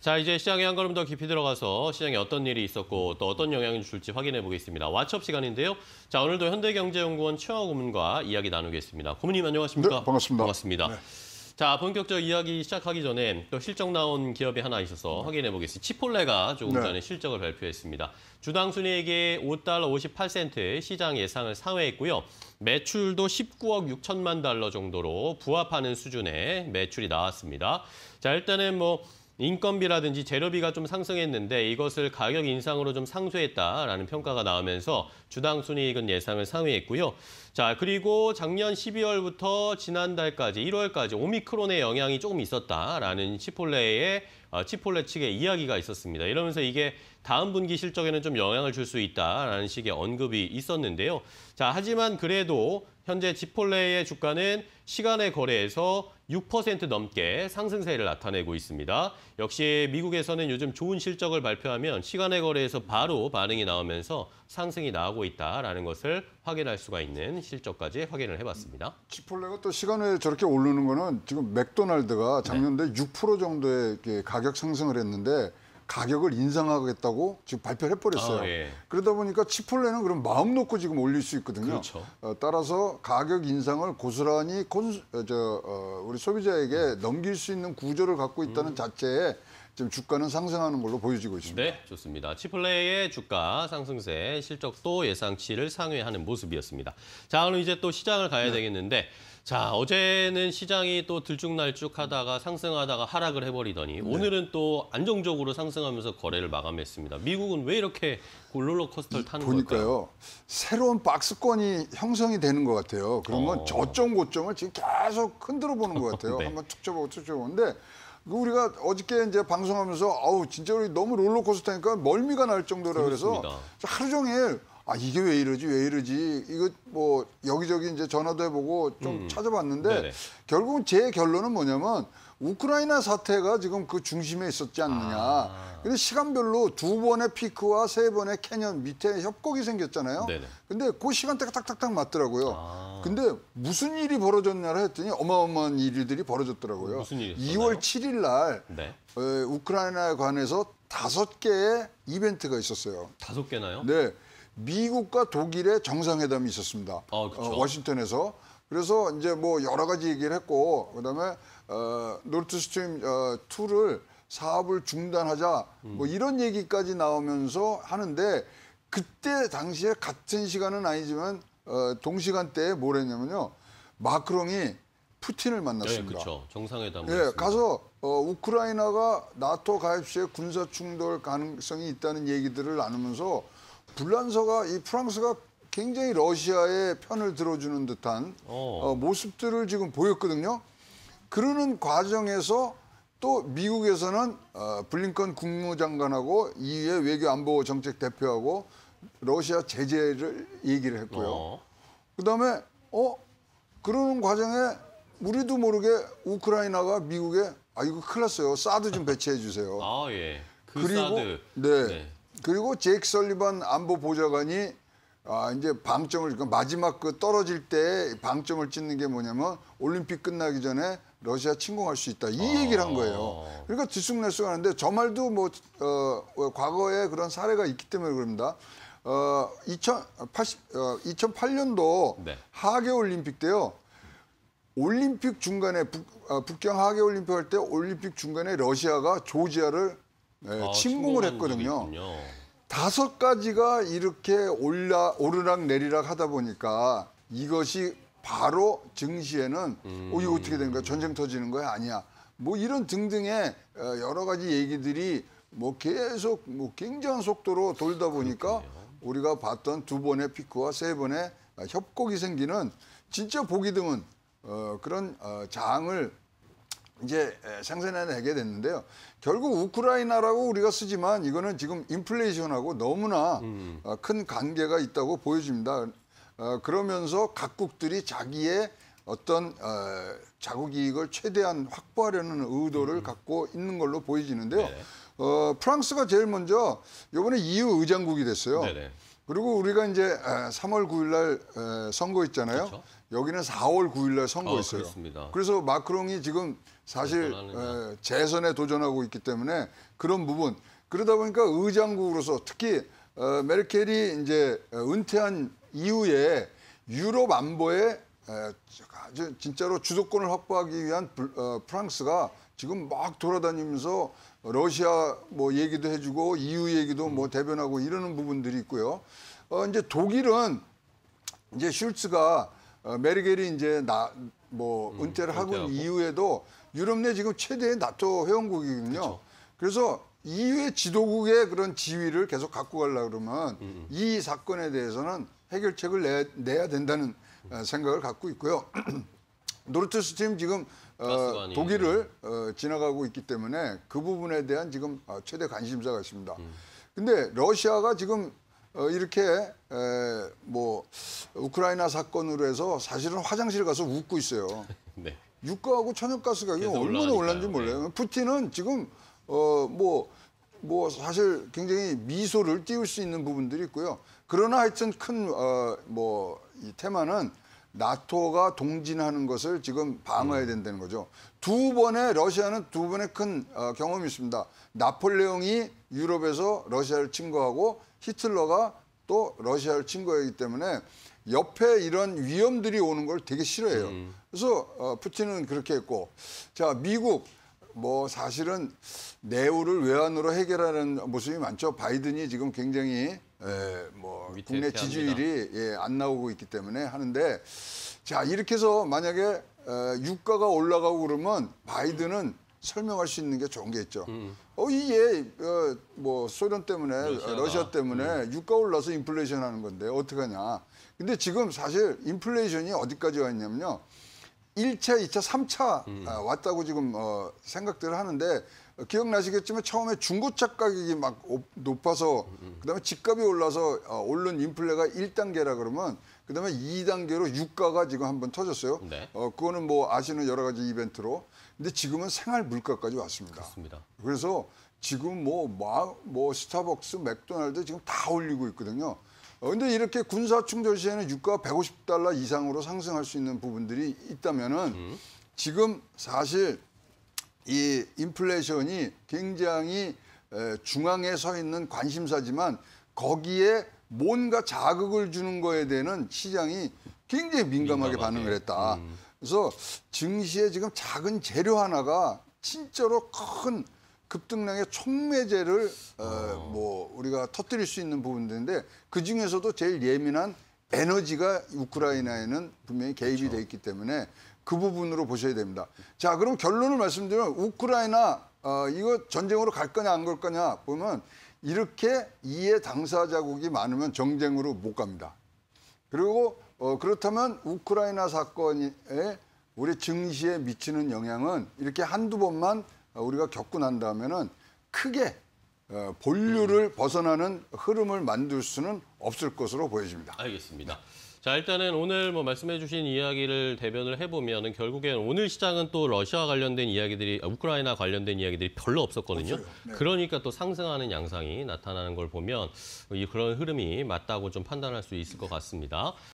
자, 이제 시장에 한 걸음 더 깊이 들어가서 시장에 어떤 일이 있었고 또 어떤 영향을 줄지 확인해 보겠습니다. 왓츠업 시간인데요. 자, 오늘도 현대경제연구원 최영호 고문과 이야기 나누겠습니다. 고문님 안녕하십니까? 네, 반갑습니다. 반갑습니다. 네. 자, 본격적 이야기 시작하기 전에 또 실적 나온 기업이 하나 있어서 네. 확인해 보겠습니다. 치폴레가 조금 네. 전에 실적을 발표했습니다. 주당 순이익이 5달러 58센트의 시장 예상을 상회했고요. 매출도 19억 6천만 달러 정도로 부합하는 수준의 매출이 나왔습니다. 자, 일단은 뭐 인건비라든지 재료비가 좀 상승했는데 이것을 가격 인상으로 좀 상쇄했다라는 평가가 나오면서 주당 순이익은 예상을 상회했고요. 자, 그리고 작년 12월부터 지난달까지 1월까지 오미크론의 영향이 조금 있었다라는 시폴레의 어, 치폴레 측의 이야기가 있었습니다. 이러면서 이게 다음 분기 실적에는 좀 영향을 줄 수 있다라는 식의 언급이 있었는데요. 자, 하지만 그래도 현재 치폴레의 주가는 시간의 거래에서 6% 넘게 상승세를 나타내고 있습니다. 역시 미국에서는 요즘 좋은 실적을 발표하면 시간의 거래에서 바로 반응이 나오면서 상승이 나오고 있다라는 것을 확인할 수가 있는 실적까지 확인을 해봤습니다. 치폴레가 또 시간 에 저렇게 오르는 거는 지금 맥도날드가 작년에 네. 6% 정도의 가격 상승을 했는데 가격을 인상하겠다고 지금 발표를 해버렸어요. 아, 예. 그러다 보니까 치폴레는 그럼 마음 놓고 지금 올릴 수 있거든요. 그렇죠. 어, 따라서 가격 인상을 고스란히 콘, 저, 어, 우리 소비자에게 넘길 수 있는 구조를 갖고 있다는 음. 자체에 지금 주가는 상승하는 걸로 보여지고 있습니다. 네, 좋습니다. 치플레의 주가 상승세 실적도 예상치를 상회하는 모습이었습니다. 자, 그럼 이제 또 시장을 가야 네. 되겠는데 자, 어제는 시장이 또 들쭉날쭉 하다가 상승하다가 하락을 해버리더니 네. 오늘은 또 안정적으로 상승하면서 거래를 마감했습니다. 미국은 왜 이렇게 롤러코스터를 타는 보니까요, 걸까요? 새로운 박스권이 형성이 되는 것 같아요. 그러면 어... 저점, 고점을 지금 계속 흔들어 보는 것 같아요. 네. 한번 툭 쳐보고 툭 쳐보는데 그 우리가 어저께 이제 방송하면서 아우 진짜 우리 너무 롤러코스터니까 멀미가 날 정도라 그래서 하루 종일 아 이게 왜 이러지 왜 이러지 이거 뭐 여기저기 이제 전화도 해보고 좀 음. 찾아봤는데 네네. 결국은 제 결론은 뭐냐면 우크라이나 사태가 지금 그 중심에 있었지 않느냐. 아. 근데 시간별로 두 번의 피크와 세 번의 캐년 밑에 협곡이 생겼잖아요. 네네. 근데 그 시간대가 딱딱딱 맞더라고요. 아. 근데 무슨 일이 벌어졌냐를 했더니 어마어마한 일들이 벌어졌더라고요. 무슨 2월 7일 날 네. 어, 우크라이나에 관해서 다섯 개의 이벤트가 있었어요. 다섯 개나요? 네. 미국과 독일의 정상회담이 있었습니다. 아, 그렇죠. 어, 워싱턴에서. 그래서 이제 뭐 여러 가지 얘기를 했고 그다음에 어, 노르트 스트림 어, 2를 사업을 중단하자 뭐 음. 뭐 이런 얘기까지 나오면서 하는데 그때 당시에 같은 시간은 아니지만 어, 동시간대에 뭘 했냐면요. 마크롱이 푸틴을 만났습니다. 네, 그렇죠. 정상회담. 예, 네, 가서 어, 우크라이나가 나토 가입 시에 군사 충돌 가능성이 있다는 얘기들을 나누면서 불란서가 이 프랑스가 굉장히 러시아의 편을 들어주는 듯한 어. 어, 모습들을 지금 보였거든요. 그러는 과정에서 또 미국에서는 어, 블링컨 국무장관하고 이의 외교안보 정책 대표하고 러시아 제재를 얘기를 했고요. 어. 그다음에 어 그러는 과정에 우리도 모르게 우크라이나가 미국에 아 이거 클일 났어요. 사드 좀 배치해 주세요. 아 예. 그 그리고 사드. 네. 네. 그리고 제이크 설리반 안보 보좌관이 아, 이제 방점을 그 마지막 그 떨어질 때 방점을 찍는 게 뭐냐면 올림픽 끝나기 전에 러시아 침공할 수 있다 이 아. 얘기를 한 거예요. 그러니까 들쑥날쑥하는데 저 말도 뭐 어, 어, 과거에 그런 사례가 있기 때문에 그럽니다. 어, 2080, 어, 2008년도 어, 네. 하계 올림픽 때요. 올림픽 중간에 북, 어, 북경 하계 올림픽 할 때 올림픽 중간에 러시아가 조지아를 네, 아, 침공을 했거든요. 다섯 가지가 이렇게 올라 오르락 내리락 하다 보니까 이것이 바로 증시에는 음. 어, 이거 어떻게 된 거야? 전쟁 터지는 거야? 아니야. 뭐 이런 등등의 어, 여러 가지 얘기들이 뭐 계속 뭐 굉장한 속도로 돌다 보니까 그렇군요. 우리가 봤던 두 번의 피크와 세 번의 아, 협곡이 생기는 진짜 보기 드문 어, 그런 어, 장을 이제 생산해내게 됐는데요. 결국 우크라이나라고 우리가 쓰지만 이거는 지금 인플레이션하고 너무나 음. 어, 큰 관계가 있다고 보여집니다. 어, 그러면서 각국들이 자기의 어떤 어, 자국 이익을 최대한 확보하려는 의도를 음. 갖고 있는 걸로 보여지는데요. 네 어, 프랑스가 제일 먼저 이번에 EU 의장국이 됐어요. 네네. 그리고 우리가 이제 3월 9일날 선거 있잖아요. 그렇죠. 여기는 4월 9일날 선거 어, 있어요. 그렇습니다. 그래서 마크롱이 지금 사실 에, 재선에 도전하고 있기 때문에 그런 부분 그러다 보니까 의장국으로서 특히 어, 메르켈이 이제 은퇴한 이후에 유럽 안보에 아주 진짜로 주도권을 확보하기 위한 어, 프랑스가 지금 막 돌아다니면서 러시아 뭐 얘기도 해주고 EU 얘기도 뭐 음. 대변하고 이러는 부분들이 있고요. 어, 이제 독일은 이제 슐츠가 어, 메르겔이 이제 나, 뭐 음, 은퇴를 하고 은 이후에도 유럽 내 지금 최대의 나토 회원국이거든요. 그쵸. 그래서 EU의 지도국의 그런 지위를 계속 갖고 가려 그러면 음, 음. 이 사건에 대해서는 해결책을 내, 내야 된다는 어, 생각을 갖고 있고요. 노르트스 팀 지금 어, 독일을 어, 지나가고 있기 때문에 그 부분에 대한 지금 어, 최대 관심사가 있습니다. 음. 근데 러시아가 지금 어, 이렇게 에, 뭐 우크라이나 사건으로 해서 사실은 화장실 가서 웃고 있어요. 네. 유가하고 천연가스가 이 얼마나 올랐는지 네. 몰라요. 네. 푸틴은 지금 어뭐뭐 뭐 사실 굉장히 미소를 띄울 수 있는 부분들이 있고요. 그러나 하여튼 큰어뭐 이 테마는 나토가 동진하는 것을 지금 방어해야 음. 된다는 거죠. 두 번의 러시아는 두 번의 큰 어, 경험이 있습니다. 나폴레옹이 유럽에서 러시아를 침거하고 히틀러가 또 러시아를 침거하기 때문에 옆에 이런 위험들이 오는 걸 되게 싫어해요. 음. 그래서 어, 푸틴은 그렇게 했고 자 미국 뭐 사실은 내우를 외환으로 해결하는 모습이 많죠. 바이든이 지금 굉장히 에뭐 예, 국내 지지율이 예, 안 나오고 있기 때문에 하는데 자 이렇게 해서 만약에 에, 어, 유가가 올라가고 그러면 바이든은 설명할 수 있는 게 좋은 게 있죠. 음. 어, 이게 예, 어, 뭐 소련 때문에 어, 러시아가. 러시아 때문에 음. 유가 올라서 인플레이션 하는 건데 어떻게 하냐. 근데 지금 사실 인플레이션이 어디까지 왔냐면요. 1차, 2차, 3차 음. 아, 왔다고 지금 어, 생각들을 하는데 기억나시겠지만 처음에 중고차 가격이 막 높아서 그다음에 집값이 올라서 아, 오른 인플레가 1단계라 그러면 그다음에 2단계로 유가가 지금 한 번 터졌어요. 네. 어 그거는 뭐 아시는 여러 가지 이벤트로. 근데 지금은 생활 물가까지 왔습니다. 그렇습니다. 그래서 지금 뭐, 뭐, 뭐 스타벅스, 맥도날드 지금 다 올리고 있거든요. 어, 근데 이렇게 군사 충돌 시에는 유가가 150달러 이상으로 상승할 수 있는 부분들이 있다면은 음. 지금 사실 이 인플레이션이 굉장히 중앙에 서 있는 관심사지만 거기에 뭔가 자극을 주는 거에 대한 시장이 굉장히 민감하게, 민감하게. 반응을 했다. 음. 그래서 증시에 지금 작은 재료 하나가 진짜로 큰 급등량의 촉매제를 어. 어, 뭐 우리가 터뜨릴 수 있는 부분들인데 그 중에서도 제일 예민한 에너지가 우크라이나에는 분명히 개입이 그렇죠. 돼 있기 때문에 그 부분으로 보셔야 됩니다. 자, 그럼 결론을 말씀드리면 우크라이나 어, 이거 전쟁으로 갈 거냐 안 갈 거냐 보면 이렇게 이해 당사자국이 많으면 정쟁으로 못 갑니다. 그리고 어, 그렇다면 우크라이나 사건에 우리 증시에 미치는 영향은 이렇게 한두 번만 어, 우리가 겪고 난 다음에는 크게 어, 본류를 음. 벗어나는 흐름을 만들 수는 없을 것으로 보여집니다. 알겠습니다. 자, 일단은 오늘 뭐 말씀해 주신 이야기를 대변을 해보면 결국엔 오늘 시장은 또 러시아 관련된 이야기들이, 아, 우크라이나 관련된 이야기들이 별로 없었거든요. 네. 그러니까 또 상승하는 양상이 나타나는 걸 보면 이 그런 흐름이 맞다고 좀 판단할 수 있을 것 같습니다.